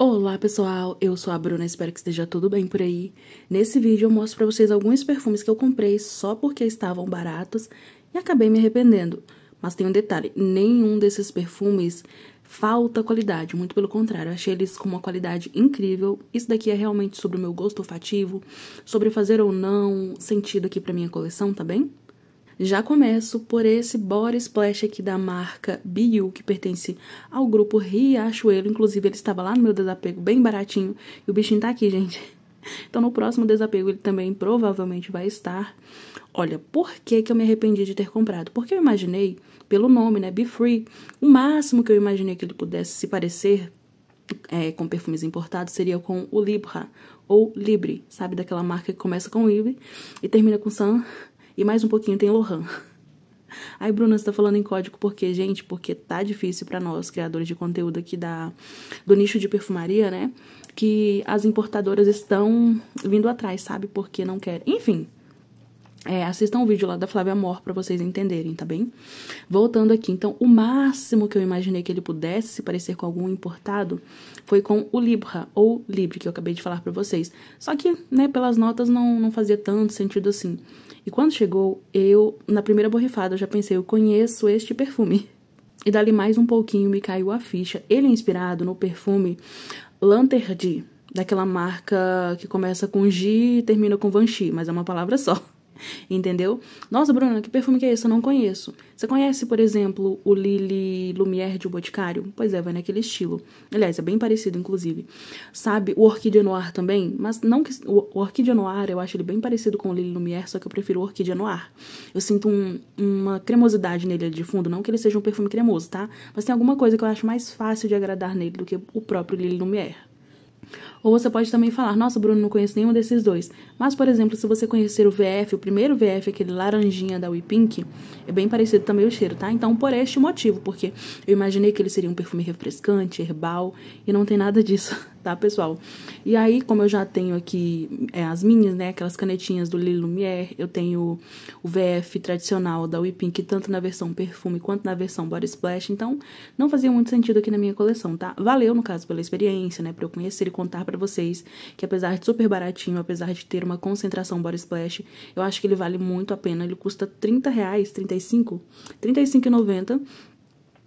Olá pessoal, eu sou a Bruna, espero que esteja tudo bem por aí. Nesse vídeo eu mostro para vocês alguns perfumes que eu comprei só porque estavam baratos e acabei me arrependendo. Mas tem um detalhe, nenhum desses perfumes falta qualidade, muito pelo contrário, achei eles com uma qualidade incrível. Isso daqui é realmente sobre o meu gosto olfativo, sobre fazer ou não sentido aqui para minha coleção, tá bem? Já começo por esse body splash aqui da marca Biu, que pertence ao grupo Riachuelo. Inclusive, ele estava lá no meu desapego, bem baratinho. E o bichinho tá aqui, gente. Então, no próximo desapego, ele também provavelmente vai estar. Olha, por que, que eu me arrependi de ter comprado? Porque eu imaginei, pelo nome, né? Be Free. O máximo que eu imaginei que ele pudesse se parecer é, com perfumes importados seria com o Libra ou Libre, sabe? Daquela marca que começa com Libre e termina com San e mais um pouquinho tem Lohan. Aí, Bruna, você tá falando em código por quê, gente? Porque tá difícil para nós, criadores de conteúdo aqui da, do nicho de perfumaria, né? Que as importadoras estão vindo atrás, sabe? Porque não querem. Enfim. É, assistam o vídeo lá da Flávia Amor para vocês entenderem, tá bem? Voltando aqui, então, o máximo que eu imaginei que ele pudesse se parecer com algum importado foi com o Libra, ou Libre, que eu acabei de falar para vocês. Só que, né, pelas notas não, não fazia tanto sentido assim. E quando chegou, eu, na primeira borrifada, já pensei, eu conheço este perfume. E dali mais um pouquinho me caiu a ficha. Ele é inspirado no perfume Lanterdi, daquela marca que começa com G e termina com Vanchi, mas é uma palavra só. Entendeu? Nossa, Bruna, que perfume que é esse? Eu não conheço. Você conhece, por exemplo, o Lily Lumière de Boticário? Pois é, vai naquele estilo. Aliás, é bem parecido, inclusive. Sabe, o Orquídea Noir também? Mas não que. O Orquídea Noir, eu acho ele bem parecido com o Lily Lumière, só que eu prefiro o Orquídea Noir. Eu sinto um, uma cremosidade nele de fundo. Não que ele seja um perfume cremoso, tá? Mas tem alguma coisa que eu acho mais fácil de agradar nele do que o próprio Lily Lumière. Ou você pode também falar, nossa, Bruno, não conheço nenhum desses dois. Mas, por exemplo, se você conhecer o VF, o primeiro VF, aquele laranjinha da We Pink é bem parecido também o cheiro, tá? Então, por este motivo, porque eu imaginei que ele seria um perfume refrescante, herbal, e não tem nada disso tá, pessoal? E aí, como eu já tenho aqui é, as minhas, né, aquelas canetinhas do Lily Lumière, eu tenho o VF tradicional da WePink, tanto na versão perfume quanto na versão body splash, então não fazia muito sentido aqui na minha coleção, tá? Valeu, no caso, pela experiência, né, pra eu conhecer e contar para vocês que apesar de super baratinho, apesar de ter uma concentração body splash, eu acho que ele vale muito a pena, ele custa 30 reais, 35, 35,90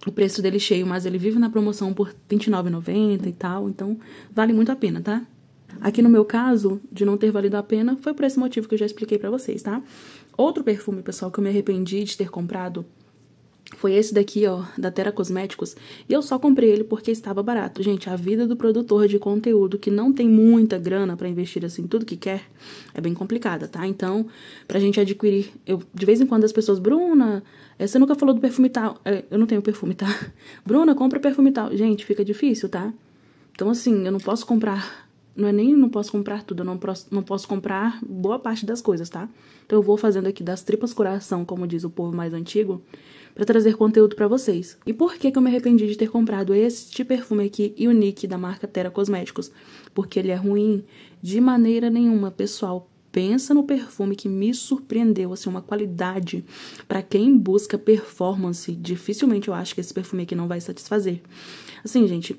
o preço dele é cheio, mas ele vive na promoção por R$29,90 e tal, então vale muito a pena, tá? Aqui no meu caso, de não ter valido a pena, foi por esse motivo que eu já expliquei para vocês, tá? Outro perfume, pessoal, que eu me arrependi de ter comprado foi esse daqui, ó, da Terra Cosméticos, e eu só comprei ele porque estava barato. Gente, a vida do produtor de conteúdo que não tem muita grana para investir assim tudo que quer é bem complicada, tá? Então, pra gente adquirir, eu de vez em quando as pessoas, Bruna, eh, você nunca falou do perfume tal. Eh, eu não tenho perfume, tá? Bruna, compra perfume tal. Gente, fica difícil, tá? Então, assim, eu não posso comprar não é nem não posso comprar tudo, eu não, não posso comprar boa parte das coisas, tá? Então eu vou fazendo aqui das tripas coração, como diz o povo mais antigo, para trazer conteúdo para vocês. E por que, que eu me arrependi de ter comprado este perfume aqui, Nick da marca Terra Cosméticos? Porque ele é ruim de maneira nenhuma, pessoal. Pensa no perfume que me surpreendeu, assim, uma qualidade. para quem busca performance, dificilmente eu acho que esse perfume aqui não vai satisfazer. Assim, gente,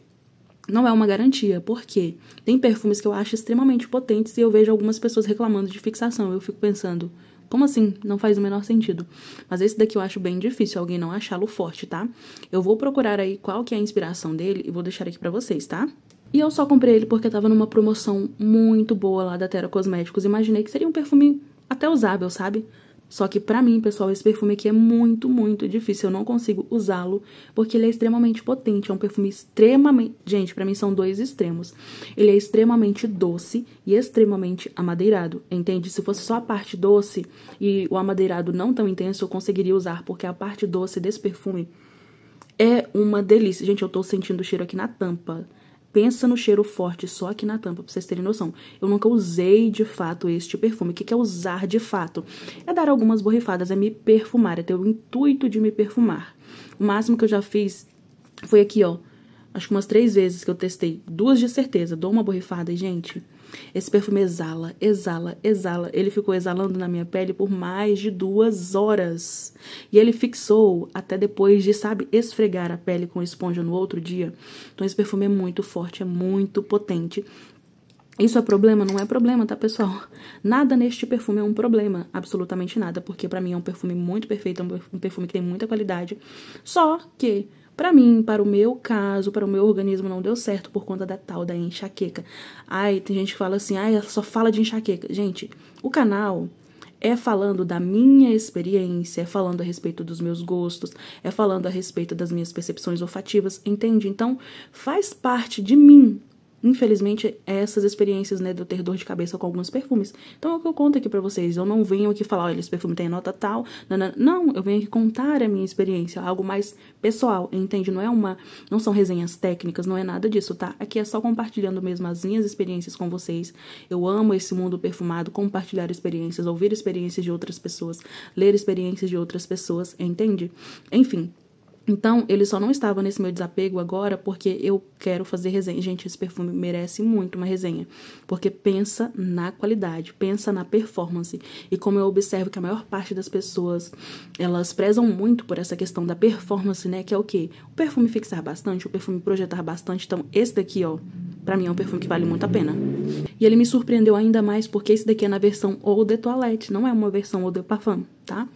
não é uma garantia, porque tem perfumes que eu acho extremamente potentes e eu vejo algumas pessoas reclamando de fixação. Eu fico pensando, como assim? Não faz o menor sentido. Mas esse daqui eu acho bem difícil alguém não achá-lo forte, tá? Eu vou procurar aí qual que é a inspiração dele e vou deixar aqui para vocês, tá? E eu só comprei ele porque tava numa promoção muito boa lá da Terra Cosméticos. Imaginei que seria um perfume até usável, sabe? Só que para mim, pessoal, esse perfume aqui é muito, muito difícil. Eu não consigo usá-lo porque ele é extremamente potente. É um perfume extremamente... Gente, para mim são dois extremos. Ele é extremamente doce e extremamente amadeirado, entende? Se fosse só a parte doce e o amadeirado não tão intenso, eu conseguiria usar porque a parte doce desse perfume é uma delícia. Gente, eu tô sentindo o cheiro aqui na tampa. Pensa no cheiro forte só aqui na tampa, pra vocês terem noção. Eu nunca usei de fato este perfume. O que é usar de fato? É dar algumas borrifadas, é me perfumar, é ter o intuito de me perfumar. O máximo que eu já fiz foi aqui, ó. Acho que umas três vezes que eu testei. Duas de certeza. Dou uma borrifada e, gente, esse perfume exala, exala, exala. Ele ficou exalando na minha pele por mais de duas horas. E ele fixou até depois de, sabe, esfregar a pele com esponja no outro dia. Então esse perfume é muito forte, é muito potente. Isso é problema? Não é problema, tá, pessoal? Nada neste perfume é um problema, absolutamente nada, porque para mim é um perfume muito perfeito, é um perfume que tem muita qualidade. Só que para mim, para o meu caso, para o meu organismo não deu certo por conta da tal da enxaqueca. Ai, tem gente que fala assim, ai, ela só fala de enxaqueca. Gente, o canal é falando da minha experiência, é falando a respeito dos meus gostos, é falando a respeito das minhas percepções olfativas, entende? Então, faz parte de mim infelizmente, essas experiências, né, de eu ter dor de cabeça com alguns perfumes. Então, é o que eu conto aqui pra vocês. Eu não venho aqui falar, olha, esse perfume tem tá nota tal. Nanana. Não, eu venho aqui contar a minha experiência, algo mais pessoal, entende? Não é uma. Não são resenhas técnicas, não é nada disso, tá? Aqui é só compartilhando mesmo as minhas experiências com vocês. Eu amo esse mundo perfumado, compartilhar experiências, ouvir experiências de outras pessoas, ler experiências de outras pessoas, entende? Enfim. Então, ele só não estava nesse meu desapego agora porque eu quero fazer resenha. Gente, esse perfume merece muito uma resenha. Porque pensa na qualidade, pensa na performance. E como eu observo que a maior parte das pessoas, elas prezam muito por essa questão da performance, né? Que é o quê? O perfume fixar bastante, o perfume projetar bastante. Então, esse daqui, ó, para mim é um perfume que vale muito a pena. E ele me surpreendeu ainda mais porque esse daqui é na versão Eau de Toilette, não é uma versão Eau de Parfum tá?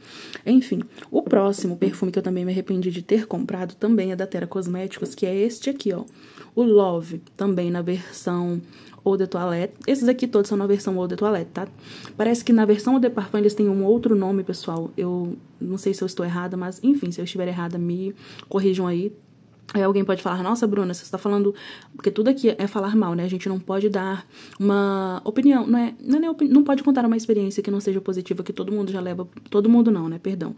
Enfim, o próximo perfume que eu também me arrependi de ter comprado também é da Terra Cosméticos, que é este aqui, ó. O Love, também na versão Eau de Toilette. Esses aqui todos são na versão Eau de Toilette, tá? Parece que na versão Eau de Parfum eles têm um outro nome, pessoal. Eu não sei se eu estou errada, mas enfim, se eu estiver errada, me corrijam aí, Aí alguém pode falar, nossa, Bruna, você está falando. Porque tudo aqui é falar mal, né? A gente não pode dar uma opinião, não é? Não, é opini... não pode contar uma experiência que não seja positiva, que todo mundo já leva. Todo mundo não, né? Perdão.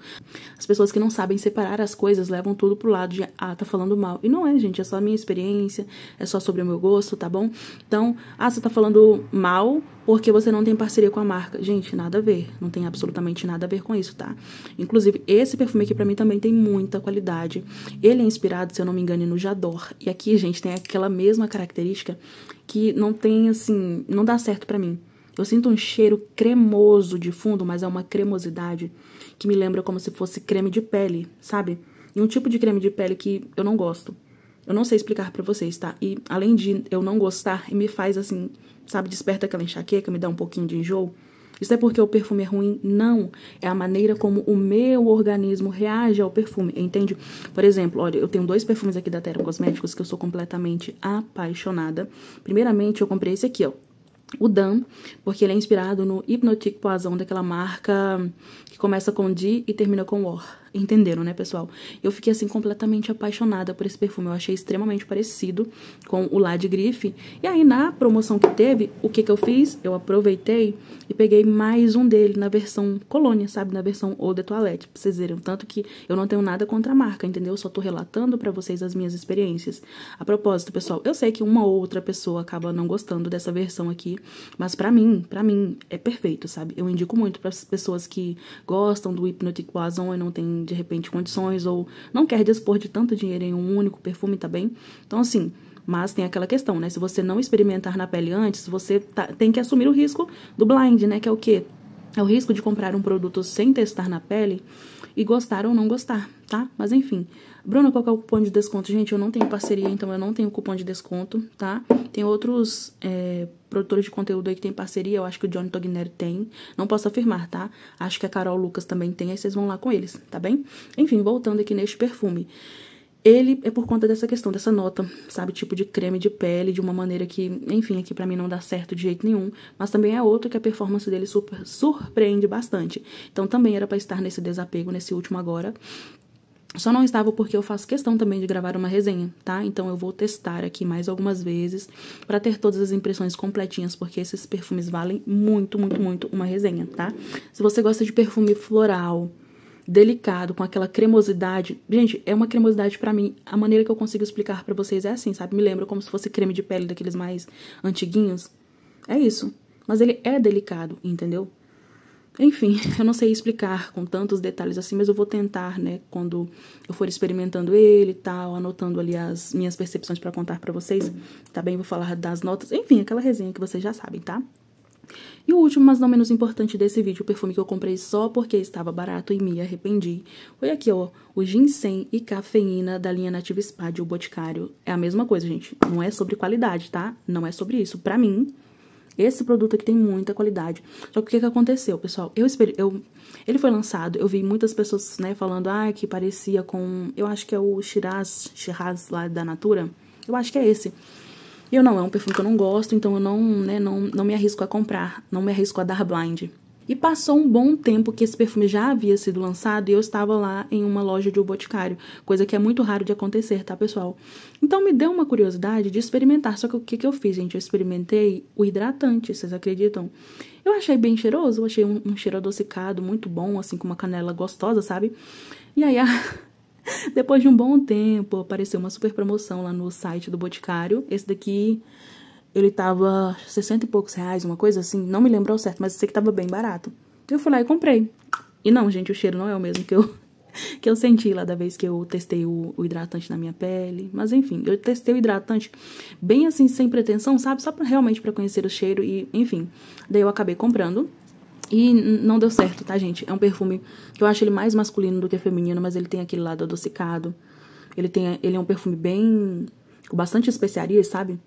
As pessoas que não sabem separar as coisas levam tudo pro lado de, ah, tá falando mal. E não é, gente, é só a minha experiência, é só sobre o meu gosto, tá bom? Então, ah, você tá falando mal porque você não tem parceria com a marca. Gente, nada a ver. Não tem absolutamente nada a ver com isso, tá? Inclusive, esse perfume aqui para mim também tem muita qualidade. Ele é inspirado, se eu não me engano, engano, no Jador. E aqui, gente, tem aquela mesma característica que não tem, assim, não dá certo para mim. Eu sinto um cheiro cremoso de fundo, mas é uma cremosidade que me lembra como se fosse creme de pele, sabe? E um tipo de creme de pele que eu não gosto. Eu não sei explicar para vocês, tá? E além de eu não gostar, me faz assim, sabe, desperta aquela enxaqueca, me dá um pouquinho de enjoo. Isso é porque o perfume é ruim? Não. É a maneira como o meu organismo reage ao perfume, entende? Por exemplo, olha, eu tenho dois perfumes aqui da Terra Cosméticos que eu sou completamente apaixonada. Primeiramente, eu comprei esse aqui, ó. O Dan, porque ele é inspirado no Hypnotic Poison, daquela marca que começa com D e termina com War. Entenderam, né, pessoal? Eu fiquei, assim, completamente apaixonada por esse perfume. Eu achei extremamente parecido com o lá de grife. E aí, na promoção que teve, o que que eu fiz? Eu aproveitei e peguei mais um dele na versão colônia, sabe? Na versão Eau de Toilette, pra vocês verem. Tanto que eu não tenho nada contra a marca, entendeu? Eu só tô relatando para vocês as minhas experiências. A propósito, pessoal, eu sei que uma ou outra pessoa acaba não gostando dessa versão aqui, mas para mim, para mim, é perfeito, sabe? Eu indico muito para pessoas que gostam do Hypnotic Poison e não tem de repente, condições ou não quer dispor de tanto dinheiro em um único perfume também. Tá então, assim, mas tem aquela questão, né? Se você não experimentar na pele antes, você tá, tem que assumir o risco do blind, né? Que é o quê? É o risco de comprar um produto sem testar na pele e gostar ou não gostar, tá? Mas enfim. Bruna, qual é o cupom de desconto? Gente, eu não tenho parceria, então eu não tenho cupom de desconto, tá? Tem outros é, produtores de conteúdo aí que tem parceria, eu acho que o Johnny Togneri tem. Não posso afirmar, tá? Acho que a Carol Lucas também tem, aí vocês vão lá com eles, tá bem? Enfim, voltando aqui neste perfume ele é por conta dessa questão, dessa nota, sabe? Tipo de creme de pele, de uma maneira que, enfim, aqui para mim não dá certo de jeito nenhum. Mas também é outro que a performance dele super, surpreende bastante. Então também era para estar nesse desapego, nesse último agora. Só não estava porque eu faço questão também de gravar uma resenha, tá? Então eu vou testar aqui mais algumas vezes para ter todas as impressões completinhas, porque esses perfumes valem muito, muito, muito uma resenha, tá? Se você gosta de perfume floral, delicado, com aquela cremosidade. Gente, é uma cremosidade para mim. A maneira que eu consigo explicar para vocês é assim, sabe? Me lembra como se fosse creme de pele daqueles mais antiguinhos. É isso. Mas ele é delicado, entendeu? Enfim, eu não sei explicar com tantos detalhes assim, mas eu vou tentar, né, quando eu for experimentando ele e tal, anotando ali as minhas percepções para contar para vocês, também tá Vou falar das notas, enfim, aquela resenha que vocês já sabem, tá? E o último, mas não menos importante desse vídeo, o perfume que eu comprei só porque estava barato e me arrependi, foi aqui, ó, o ginseng e cafeína da linha Nativa Spa de O Boticário. É a mesma coisa, gente, não é sobre qualidade, tá? Não é sobre isso. Pra mim, esse produto aqui tem muita qualidade. Só que o que, que aconteceu, pessoal? Eu, eu Ele foi lançado, eu vi muitas pessoas, né, falando, ah, que parecia com... Eu acho que é o Shiraz, Shiraz lá da Natura. Eu acho que é esse. E eu não, é um perfume que eu não gosto, então eu não, né, não, não me arrisco a comprar, não me arrisco a dar blind. E passou um bom tempo que esse perfume já havia sido lançado e eu estava lá em uma loja de um Boticário, coisa que é muito raro de acontecer, tá, pessoal? Então me deu uma curiosidade de experimentar, só que o que, que eu fiz, gente? Eu experimentei o hidratante, vocês acreditam? Eu achei bem cheiroso, achei um, um cheiro adocicado, muito bom, assim, com uma canela gostosa, sabe? E aí a, Depois de um bom tempo, apareceu uma super promoção lá no site do Boticário. Esse daqui, ele tava 60 e poucos reais, uma coisa assim. Não me lembro ao certo, mas eu sei que tava bem barato. Eu fui lá e comprei. E não, gente, o cheiro não é o mesmo que eu, que eu senti lá da vez que eu testei o, o hidratante na minha pele. Mas enfim, eu testei o hidratante bem assim, sem pretensão, sabe? Só pra, realmente para conhecer o cheiro e, enfim. Daí eu acabei comprando. E não deu certo, tá, gente? É um perfume que eu acho ele mais masculino do que feminino, mas ele tem aquele lado adocicado. Ele, tem, ele é um perfume bem. com bastante especiarias, sabe?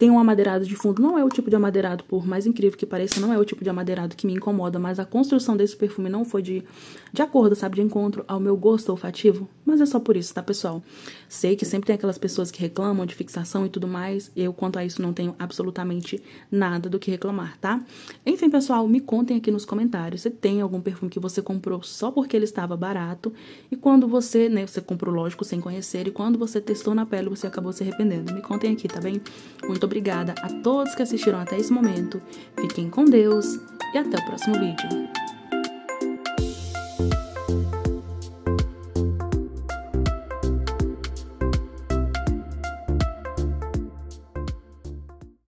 Tem um amadeirado de fundo, não é o tipo de amadeirado, por mais incrível que pareça, não é o tipo de amadeirado que me incomoda, mas a construção desse perfume não foi de, de acordo, sabe, de encontro ao meu gosto olfativo. Mas é só por isso, tá, pessoal? Sei que sempre tem aquelas pessoas que reclamam de fixação e tudo mais, eu quanto a isso não tenho absolutamente nada do que reclamar, tá? Enfim, pessoal, me contem aqui nos comentários se tem algum perfume que você comprou só porque ele estava barato e quando você, né, você comprou, lógico, sem conhecer, e quando você testou na pele, você acabou se arrependendo. Me contem aqui, tá bem? Muito obrigada a todos que assistiram até esse momento. Fiquem com Deus e até o próximo vídeo.